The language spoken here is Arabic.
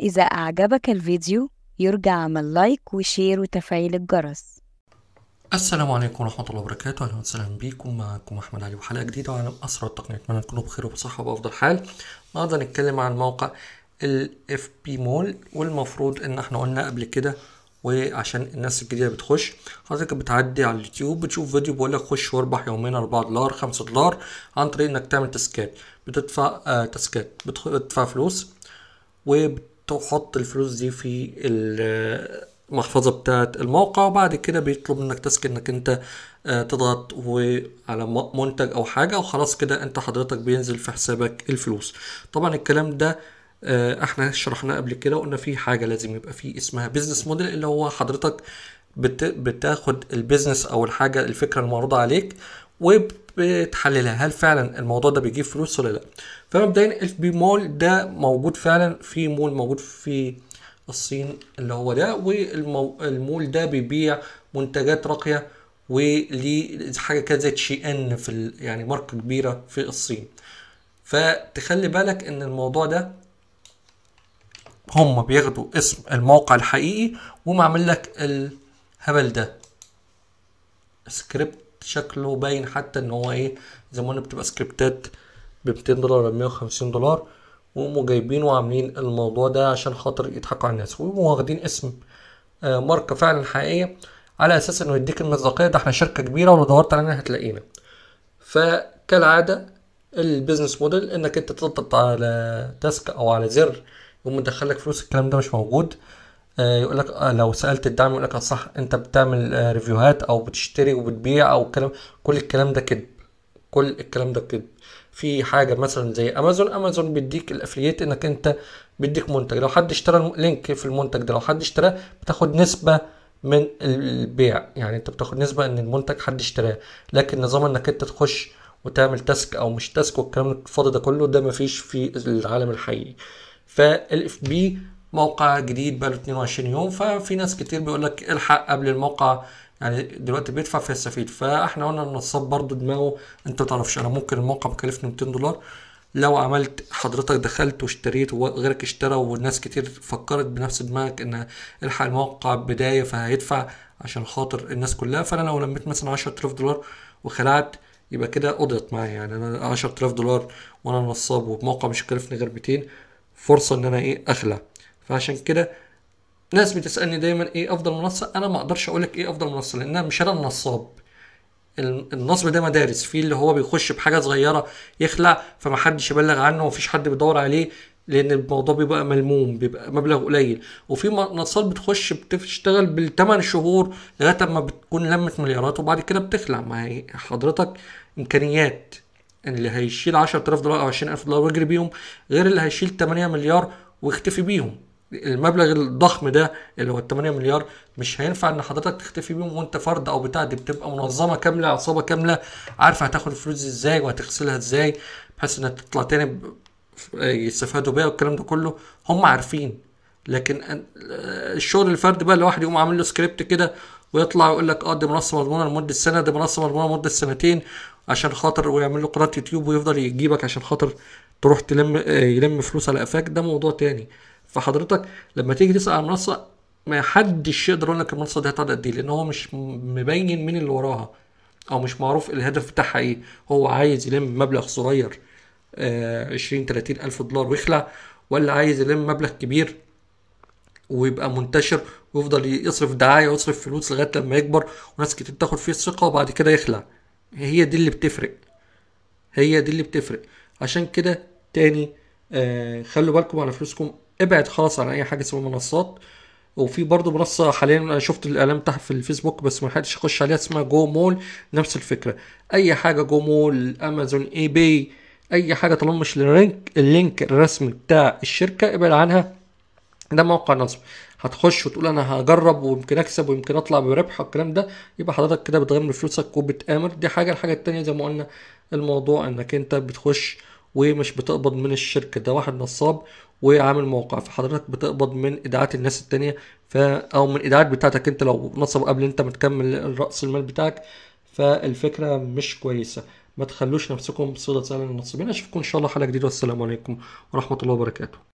إذا أعجبك الفيديو يرجى عمل لايك وشير وتفعيل الجرس السلام عليكم ورحمة الله وبركاته أهلا وسهلا بيكم معكم أحمد علي وحلقة جديدة عن أسرى التقنية أتمنى تكونوا بخير وبصحة وبأفضل حال النهاردة هنتكلم عن موقع الـ FP Mall والمفروض إن احنا قلنا قبل كده وعشان الناس الجديده بتخش حضرتك بتعدي على اليوتيوب بتشوف فيديو بيقول لك خش واربح يومين 4 دولار 5 دولار عن طريق انك تعمل تسكات بتدفع آه تسكات بتدفع فلوس وبتحط الفلوس دي في المحفظة بتاعت الموقع وبعد كده بيطلب منك تاسك انك انت آه تضغط على منتج او حاجة وخلاص كده انت حضرتك بينزل في حسابك الفلوس طبعا الكلام ده آه، احنا شرحناه قبل كده وقلنا في حاجه لازم يبقى في اسمها بيزنس موديل اللي هو حضرتك بتاخد البيزنس او الحاجه الفكره المعروضه عليك وبتحللها هل فعلا الموضوع ده بيجيب فلوس ولا لا فمبدئيا اف بي مول ده موجود فعلا في مول موجود في الصين اللي هو ده والمول ده بيبيع منتجات راقيه وليه حاجه كده زي شي ان في يعني ماركه كبيره في الصين فتخلي بالك ان الموضوع ده هم بياخدوا اسم الموقع الحقيقي ومعمل لك الهبل ده سكريبت شكله باين حتى ان هو ايه زي ما قلنا بتبقى سكريبتات ب 200 دولار ولا 150 دولار وقوموا جايبينه وعاملين الموضوع ده عشان خاطر يضحكوا على الناس وقوموا واخدين اسم آه، ماركه فعلا حقيقيه على اساس انه يديك المصداقيه ده احنا شركه كبيره ولو دورت علينا هتلاقينا فكالعاده البيزنس موديل انك انت تضغط على تاسك او على زر يقوم فلوس الكلام ده مش موجود آه، يقول لك آه، لو سالت الدعم يقول لك آه، صح انت بتعمل ريفيوهات او بتشتري وبتبيع او الكلام كل الكلام ده كذب كل الكلام ده كذب في حاجه مثلا زي امازون امازون بيديك الافلييت انك انت بيديك منتج لو حد اشترى لينك في المنتج ده لو حد اشتراه بتاخد نسبه من البيع يعني انت بتاخد نسبه ان المنتج حد اشتراه لكن نظام انك انت تخش وتعمل تاسك او مش تاسك والكلام الفاضي ده كله ده مفيش في العالم الحقيقي فالاف بي موقع جديد بقاله 22 يوم ففي ناس كتير بيقول لك الحق قبل الموقع يعني دلوقتي بيدفع فيستفيد فاحنا قلنا النصاب برضه دماغه انت تعرفش انا ممكن الموقع مكلفني 200 دولار لو عملت حضرتك دخلت واشتريت وغيرك اشترى والناس كتير فكرت بنفس دماغك ان الحق الموقع بدايه فهيدفع عشان خاطر الناس كلها فانا لو لميت مثلا 10000 دولار وخلعت يبقى كده قضيت معايا يعني انا 10000 دولار وانا نصاب وموقع مش كلفني غير 200 فرصه ان انا ايه اخلع فعشان كده ناس بتسالني دايما ايه افضل منصه انا ما اقدرش اقول لك ايه افضل منصه لان مش انا النصاب النصب ده مدارس في اللي هو بيخش بحاجه صغيره يخلع فمحدش يبلغ عنه ومفيش حد بيدور عليه لان الموضوع بيبقى ملموم بيبقى مبلغ قليل وفي منصات بتخش بتشتغل بالثمان شهور لغايه اما بتكون لمت مليارات وبعد كده بتخلع ما هي حضرتك امكانيات اللي هيشيل 10000 دولار او 20000 دولار ويجري بيهم غير اللي هيشيل 8 مليار ويختفي بيهم المبلغ الضخم ده اللي هو ال 8 مليار مش هينفع ان حضرتك تختفي بيهم وانت فرد او بتاع دي بتبقى منظمه كامله عصابه كامله عارفه هتاخد الفلوس ازاي وهتغسلها ازاي بحيث انها تطلع تاني يستفادوا بيها والكلام ده كله هم عارفين لكن الشغل الفرد بقى الواحد يقوم عامل له سكريبت كده ويطلع ويقول لك اه دي منصه مضمونه لمده سنه دي منصه مضمونه لمده سنتين عشان خاطر ويعمل له قناه يوتيوب ويفضل يجيبك عشان خاطر تروح تلم آه، يلم فلوس على قفاك ده موضوع تاني فحضرتك لما تيجي تسال على المنصه ما حدش يقدر يقول لك المنصه دي هتقعد قد ايه لان هو مش مبين مين اللي وراها او مش معروف الهدف بتاعها ايه هو عايز يلم مبلغ صغير 20 آه، 30 الف دولار ويخلع ولا عايز يلم مبلغ كبير ويبقى منتشر ويفضل يصرف دعايه ويصرف فلوس لغايه لما يكبر وناس كتير تاخد فيه الثقه وبعد كده يخلع هي دي اللي بتفرق هي دي اللي بتفرق عشان كده تاني آه خلوا بالكم على فلوسكم ابعد خالص عن اي حاجه اسمها منصات وفي برضه منصه حاليا انا شفت الاعلان بتاعها في الفيسبوك بس ما حدش يخش عليها اسمها جو مول نفس الفكره اي حاجه جو مول امازون اي باي اي حاجه طالما مش اللينك اللينك الرسمي بتاع الشركه ابعد عنها ده موقع نصب هتخش وتقول انا هجرب ويمكن اكسب ويمكن اطلع بربح والكلام ده يبقى حضرتك كده بتغامر فلوسك وبتآمر دي حاجه الحاجه الثانيه زي ما قلنا الموضوع انك انت بتخش ومش بتقبض من الشركه ده واحد نصاب وعامل موقع فحضرتك بتقبض من ايداعات الناس الثانيه ف او من ايداعات بتاعتك انت لو نصب قبل انت ما تكمل راس المال بتاعك فالفكره مش كويسه ما تخلوش نفسكم صيدة سهلة للنصابين اشوفكم ان شاء الله حلقه جديده والسلام عليكم ورحمه الله وبركاته